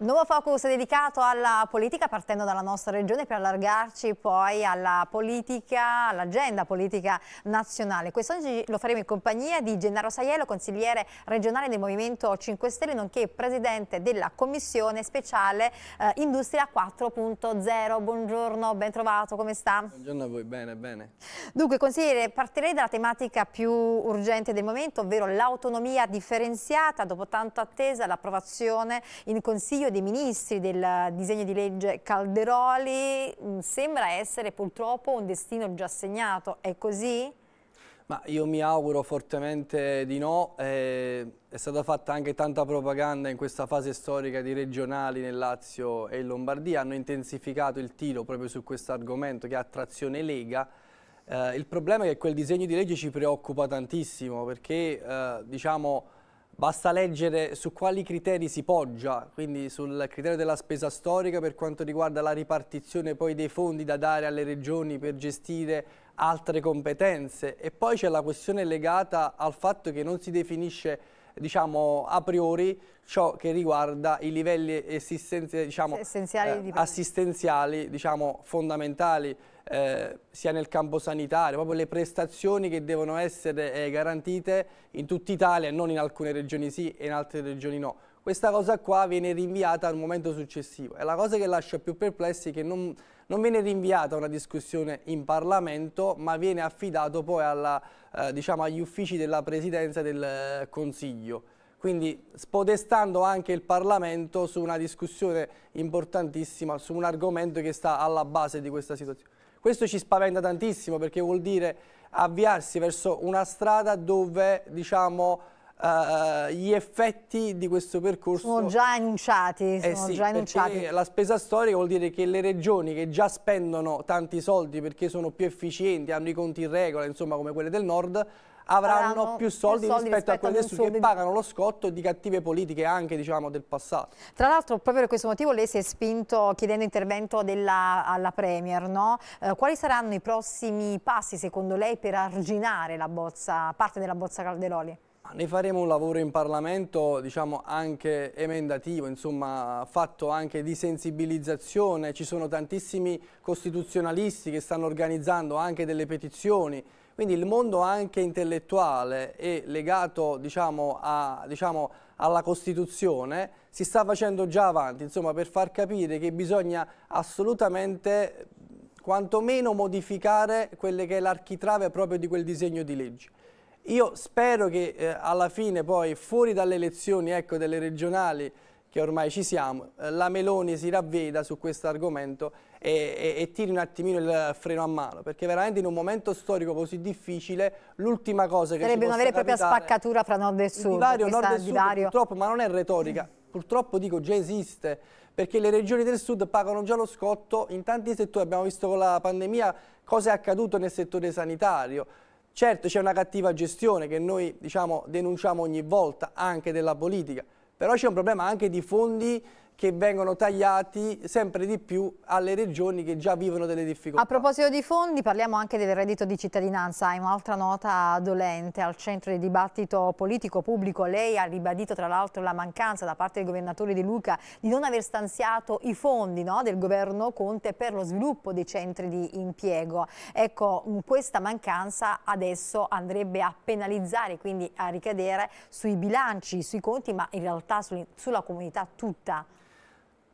Nuovo focus dedicato alla politica partendo dalla nostra regione per allargarci poi alla politica, all'agenda politica nazionale. Quest'oggi lo faremo in compagnia di Gennaro Saiello, consigliere regionale del Movimento 5 Stelle, nonché presidente della Commissione Speciale eh, Industria 4.0. Buongiorno, ben trovato, come sta? Buongiorno a voi, bene, bene. Dunque, consigliere, partirei dalla tematica più urgente del momento, ovvero l'autonomia differenziata, dopo tanto attesa l'approvazione in Consiglio Consiglio dei Ministri del disegno di legge Calderoli mm, sembra essere purtroppo un destino già segnato, è così? Ma io mi auguro fortemente di no, eh, è stata fatta anche tanta propaganda in questa fase storica di regionali nel Lazio e in Lombardia, hanno intensificato il tiro proprio su questo argomento che è attrazione Lega, eh, il problema è che quel disegno di legge ci preoccupa tantissimo perché eh, diciamo Basta leggere su quali criteri si poggia, quindi sul criterio della spesa storica per quanto riguarda la ripartizione poi dei fondi da dare alle regioni per gestire altre competenze e poi c'è la questione legata al fatto che non si definisce diciamo a priori ciò che riguarda i livelli diciamo, eh, assistenziali diciamo, fondamentali eh, sia nel campo sanitario, proprio le prestazioni che devono essere eh, garantite in tutta Italia, non in alcune regioni sì e in altre regioni no. Questa cosa qua viene rinviata al momento successivo. e la cosa che lascia più perplessi è che non, non viene rinviata una discussione in Parlamento, ma viene affidato poi alla, eh, diciamo agli uffici della Presidenza del eh, Consiglio quindi spodestando anche il Parlamento su una discussione importantissima, su un argomento che sta alla base di questa situazione. Questo ci spaventa tantissimo perché vuol dire avviarsi verso una strada dove diciamo, uh, gli effetti di questo percorso sono già annunciati, eh sono eh sì, già annunciati. la spesa storica vuol dire che le regioni che già spendono tanti soldi perché sono più efficienti hanno i conti in regola insomma come quelle del nord avranno, più, soldi più soldi, rispetto, rispetto a quelli del sud che pagano lo scotto di cattive politiche anche diciamo, del passato. Tra l'altro proprio per questo motivo lei si è spinto chiedendo intervento della, alla Premier. No? Eh, quali saranno i prossimi passi secondo lei per arginare la bozza, parte della bozza Calderoli? Ne faremo un lavoro in Parlamento diciamo anche emendativo, insomma fatto anche di sensibilizzazione, ci sono tantissimi costituzionalisti che stanno organizzando anche delle petizioni quindi il mondo anche intellettuale e legato diciamo, a, diciamo, alla Costituzione si sta facendo già avanti, insomma, per far capire che bisogna assolutamente quantomeno modificare quelle che è l'architrave proprio di quel disegno di legge. Io spero che eh, alla fine poi fuori dalle elezioni ecco, delle regionali che ormai ci siamo, eh, la Meloni si ravveda su questo argomento e, e, tiri un attimino il freno a mano, perché veramente in un momento storico così difficile l'ultima cosa che Sarebbe ci Sarebbe una vera e propria spaccatura fra nord e sud. Il divario nord e sud divario. purtroppo, ma non è retorica, purtroppo dico già esiste, perché le regioni del sud pagano già lo scotto in tanti settori, abbiamo visto con la pandemia cosa è accaduto nel settore sanitario, Certo c'è una cattiva gestione che noi diciamo, denunciamo ogni volta anche della politica, però c'è un problema anche di fondi che vengono tagliati sempre di più alle regioni che già vivono delle difficoltà. A proposito di fondi parliamo anche del reddito di cittadinanza, è un'altra nota dolente al centro del dibattito politico pubblico. Lei ha ribadito tra l'altro la mancanza da parte del governatore De Luca di non aver stanziato i fondi no, del governo Conte per lo sviluppo dei centri di impiego. Ecco, mm, questa mancanza adesso andrebbe a penalizzare, quindi a ricadere sui bilanci, sui conti, ma in realtà sulla comunità tutta.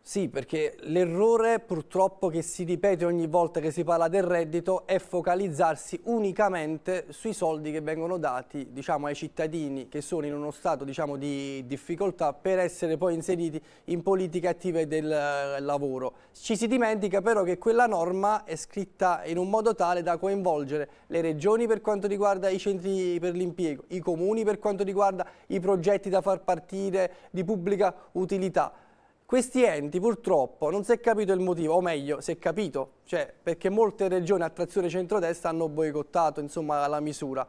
Sì, perché l'errore purtroppo che si ripete ogni volta che si parla del reddito è focalizzarsi unicamente sui soldi che vengono dati diciamo, ai cittadini che sono in uno stato diciamo, di difficoltà per essere poi inseriti in politiche attive del eh, lavoro. Ci si dimentica però che quella norma è scritta in un modo tale da coinvolgere le regioni per quanto riguarda i centri per l'impiego, i comuni per quanto riguarda i progetti da far partire di pubblica utilità questi enti purtroppo non si è capito il motivo, o meglio, si è capito, cioè perché molte regioni a trazione centrodestra hanno boicottato insomma, la misura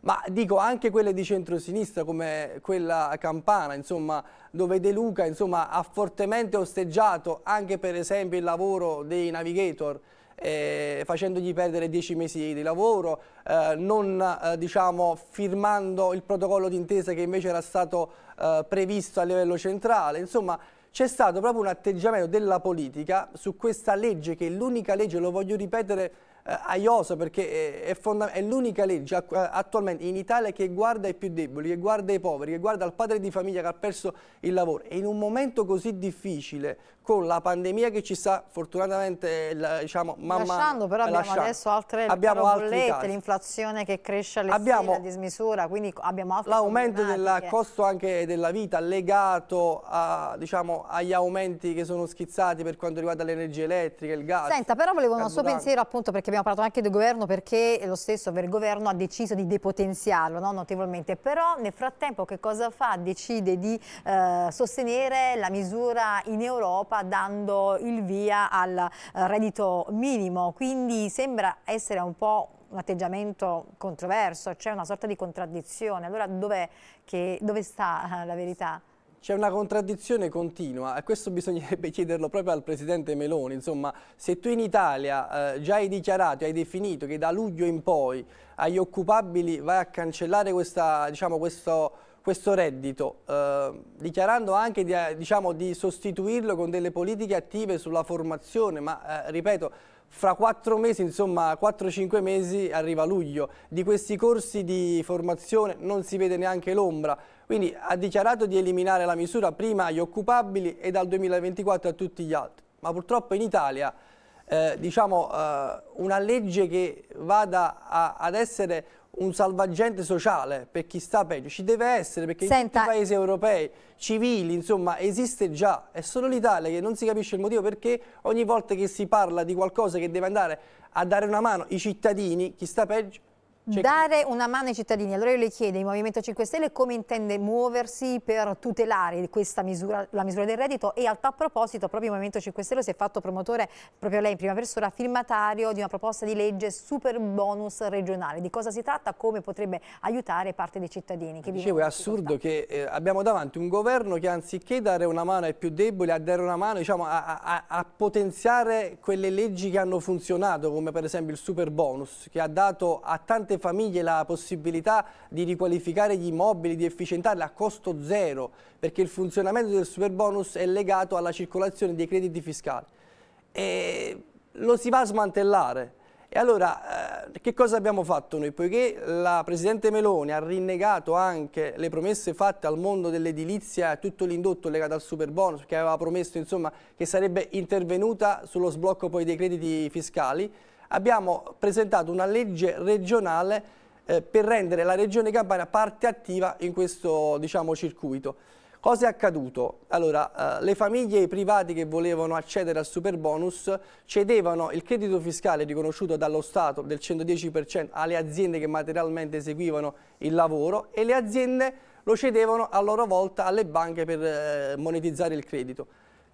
ma dico anche quelle di centrosinistra come quella campana, insomma, dove De Luca insomma, ha fortemente osteggiato anche per esempio il lavoro dei navigator, eh, facendogli perdere dieci mesi di lavoro, eh, non eh, diciamo, firmando il protocollo d'intesa che invece era stato eh, previsto a livello centrale, insomma c'è stato proprio un atteggiamento della politica su questa legge che è l'unica legge, lo voglio ripetere eh, a IOSO perché eh, è, è, l'unica legge cioè, eh, attualmente in Italia che guarda i più deboli, che guarda i poveri, che guarda il padre di famiglia che ha perso il lavoro e in un momento così difficile con la pandemia che ci sta fortunatamente la, diciamo, mamma, lasciando però abbiamo lasciando. adesso altre abbiamo bollette, l'inflazione che cresce a dismisura, quindi abbiamo altre L'aumento del costo anche della vita legato a, diciamo, agli aumenti che sono schizzati per quanto riguarda l'energia elettrica, il gas. Senta, però volevo un suo pensiero appunto perché abbiamo abbiamo parlato anche del governo perché lo stesso il governo ha deciso di depotenziarlo no? notevolmente, però nel frattempo che cosa fa? Decide di eh, sostenere la misura in Europa dando il via al eh, reddito minimo, quindi sembra essere un po' un atteggiamento controverso, c'è cioè una sorta di contraddizione, allora dov dove sta eh, la verità? C'è una contraddizione continua e questo bisognerebbe chiederlo proprio al Presidente Meloni. Insomma, se tu in Italia eh, già hai dichiarato, hai definito che da luglio in poi agli occupabili vai a cancellare questa, diciamo, questo, questo, reddito, eh, dichiarando anche di, eh, diciamo, di, sostituirlo con delle politiche attive sulla formazione, ma eh, ripeto fra 4 mesi, insomma 4-5 mesi arriva luglio. Di questi corsi di formazione non si vede neanche l'ombra. Quindi ha dichiarato di eliminare la misura prima agli occupabili e dal 2024 a tutti gli altri. Ma purtroppo in Italia eh, diciamo, eh, una legge che vada a, ad essere un salvagente sociale per chi sta peggio, ci deve essere perché Senta. in tutti i paesi europei, civili, insomma, esiste già, è solo l'Italia che non si capisce il motivo perché ogni volta che si parla di qualcosa che deve andare a dare una mano ai cittadini, chi sta peggio cioè, dare una mano ai cittadini. Allora io le chiedo, il Movimento 5 Stelle come intende muoversi per tutelare questa misura, la misura del reddito e a tal proposito proprio il Movimento 5 Stelle si è fatto promotore, proprio lei in prima persona, firmatario di una proposta di legge super bonus regionale. Di cosa si tratta? Come potrebbe aiutare parte dei cittadini? Che Dicevo, è assurdo che eh, abbiamo davanti un governo che anziché dare una mano ai più deboli, a dare una mano diciamo, a, a, a potenziare quelle leggi che hanno funzionato, come per esempio il super bonus, che ha dato a tante tante famiglie la possibilità di riqualificare gli immobili, di efficientarli a costo zero, perché il funzionamento del super bonus è legato alla circolazione dei crediti fiscali. E lo si va a smantellare. E allora eh, che cosa abbiamo fatto noi? Poiché la Presidente Meloni ha rinnegato anche le promesse fatte al mondo dell'edilizia e tutto l'indotto legato al super bonus, che aveva promesso insomma, che sarebbe intervenuta sullo sblocco poi dei crediti fiscali, abbiamo presentato una legge regionale eh, per rendere la regione Campania parte attiva in questo diciamo, circuito. Cosa è accaduto? Allora, eh, le famiglie e i privati che volevano accedere al super bonus cedevano il credito fiscale riconosciuto dallo Stato del 110% alle aziende che materialmente eseguivano il lavoro e le aziende lo cedevano a loro volta alle banche per eh, monetizzare il credito.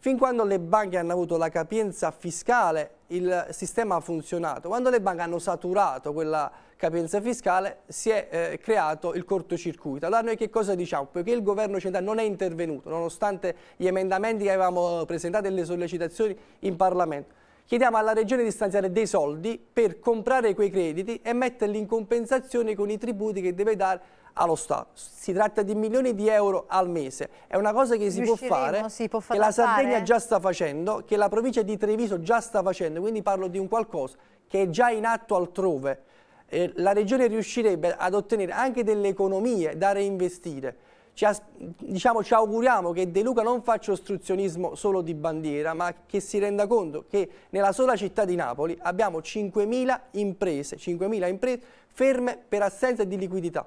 Fin quando le banche hanno avuto la capienza fiscale, il sistema ha funzionato. Quando le banche hanno saturato quella capienza fiscale, si è eh, creato il cortocircuito. Allora noi che cosa diciamo? Poiché il governo centrale non è intervenuto, nonostante gli emendamenti che avevamo presentato e le sollecitazioni in Parlamento, chiediamo alla Regione di stanziare dei soldi per comprare quei crediti e metterli in compensazione con i tributi che deve dare allo Stato. Si tratta di milioni di euro al mese. È una cosa che si può fare, si può che la Sardegna fare. già sta facendo, che la provincia di Treviso già sta facendo, quindi parlo di un qualcosa che è già in atto altrove. Eh, la regione riuscirebbe ad ottenere anche delle economie da reinvestire. Ci, diciamo, ci auguriamo che De Luca non faccia ostruzionismo solo di bandiera, ma che si renda conto che nella sola città di Napoli abbiamo 5.000 imprese, 5.000 imprese ferme per assenza di liquidità.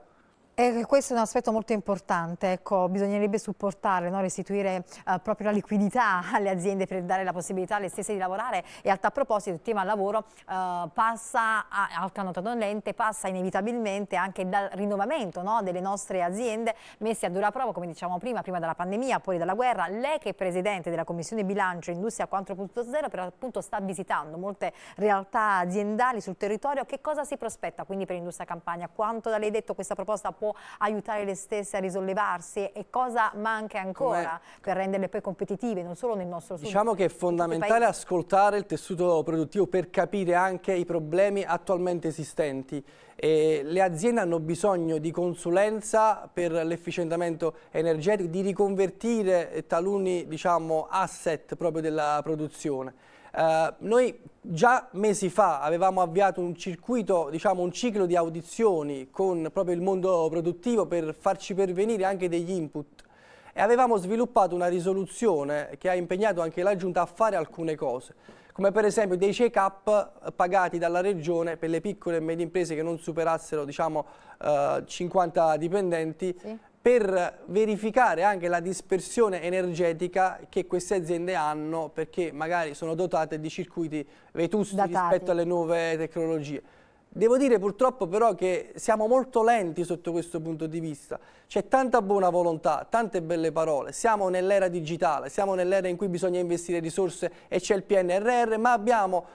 Eh, questo è un aspetto molto importante, ecco, bisognerebbe supportare, no? restituire eh, proprio la liquidità alle aziende per dare la possibilità alle stesse di lavorare e a tal proposito il tema lavoro eh, passa a, al canotadon dolente, passa inevitabilmente anche dal rinnovamento no? delle nostre aziende messe a dura prova come diciamo prima, prima dalla pandemia, poi dalla guerra, lei che è Presidente della Commissione Bilancio Industria 4.0 per appunto sta visitando molte realtà aziendali sul territorio, che cosa si prospetta quindi per l'industria campagna? Quanto da lei detto questa proposta può può aiutare le stesse a risollevarsi e cosa manca ancora Come... per renderle poi competitive, non solo nel nostro sud. Diciamo che è fondamentale ascoltare il tessuto produttivo per capire anche i problemi attualmente esistenti. E le aziende hanno bisogno di consulenza per l'efficientamento energetico, di riconvertire taluni diciamo, asset proprio della produzione. Eh, noi già mesi fa avevamo avviato un circuito, diciamo un ciclo di audizioni con proprio il mondo produttivo per farci pervenire anche degli input e avevamo sviluppato una risoluzione che ha impegnato anche la Giunta a fare alcune cose come per esempio dei check-up pagati dalla Regione per le piccole e medie imprese che non superassero diciamo, eh, 50 dipendenti, sì per verificare anche la dispersione energetica che queste aziende hanno perché magari sono dotate di circuiti vetusti Datati. rispetto alle nuove tecnologie. Devo dire purtroppo però che siamo molto lenti sotto questo punto di vista. C'è tanta buona volontà, tante belle parole. Siamo nell'era digitale, siamo nell'era in cui bisogna investire risorse e c'è il PNRR, ma abbiamo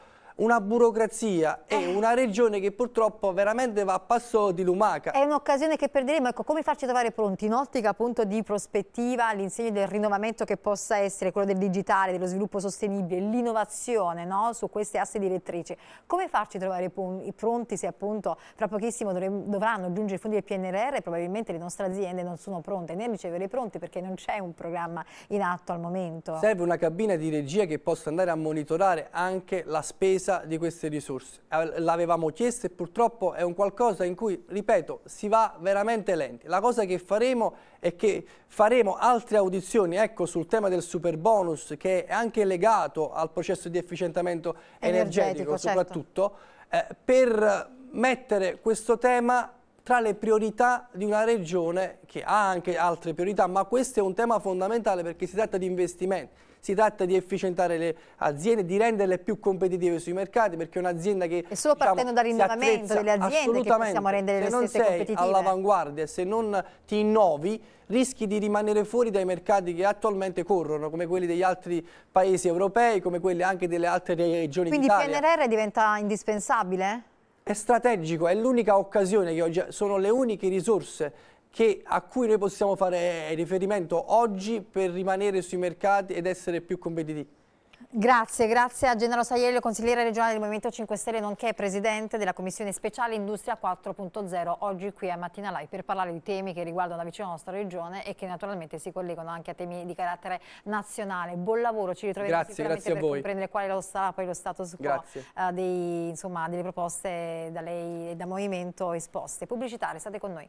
una burocrazia e eh. una regione che purtroppo veramente va a passo di lumaca. È un'occasione che perderemo, ecco come farci trovare pronti in ottica appunto di prospettiva all'insegno del rinnovamento che possa essere quello del digitale, dello sviluppo sostenibile, l'innovazione no? su queste asse direttrici. Come farci trovare pronti se appunto fra pochissimo dovranno giungere i fondi del PNRR e probabilmente le nostre aziende non sono pronte né a ricevere pronti perché non c'è un programma in atto al momento. Serve una cabina di regia che possa andare a monitorare anche la spesa l'utilizza di queste risorse. L'avevamo chiesto e purtroppo è un qualcosa in cui, ripeto, si va veramente lenti. La cosa che faremo è che faremo altre audizioni ecco, sul tema del super bonus che è anche legato al processo di efficientamento energetico, energetico certo. soprattutto, certo. eh, per mettere questo tema tra le priorità di una regione che ha anche altre priorità, ma questo è un tema fondamentale perché si tratta di investimenti si tratta di efficientare le aziende, di renderle più competitive sui mercati perché un'azienda che... E solo diciamo, partendo dal rinnovamento delle aziende che possiamo rendere le stesse competitive. Se non sei all'avanguardia, se non ti innovi, rischi di rimanere fuori dai mercati che attualmente corrono, come quelli degli altri paesi europei, come quelli anche delle altre regioni Quindi d'Italia. Quindi PNRR diventa indispensabile? È strategico, è l'unica occasione che oggi sono le uniche risorse che, a cui noi possiamo fare riferimento oggi per rimanere sui mercati ed essere più competitivi? Grazie, grazie a Gennaro Saiello, consigliere regionale del Movimento 5 Stelle, nonché presidente della Commissione Speciale Industria 4.0, oggi qui a Mattina Live per parlare di temi che riguardano la vicina nostra regione e che naturalmente si collegano anche a temi di carattere nazionale. Buon lavoro, ci ritroviamo grazie, sicuramente grazie per voi. comprendere quale lo sarà poi lo status quo uh, dei, insomma, delle proposte da lei e da Movimento esposte. Pubblicitario, state con noi.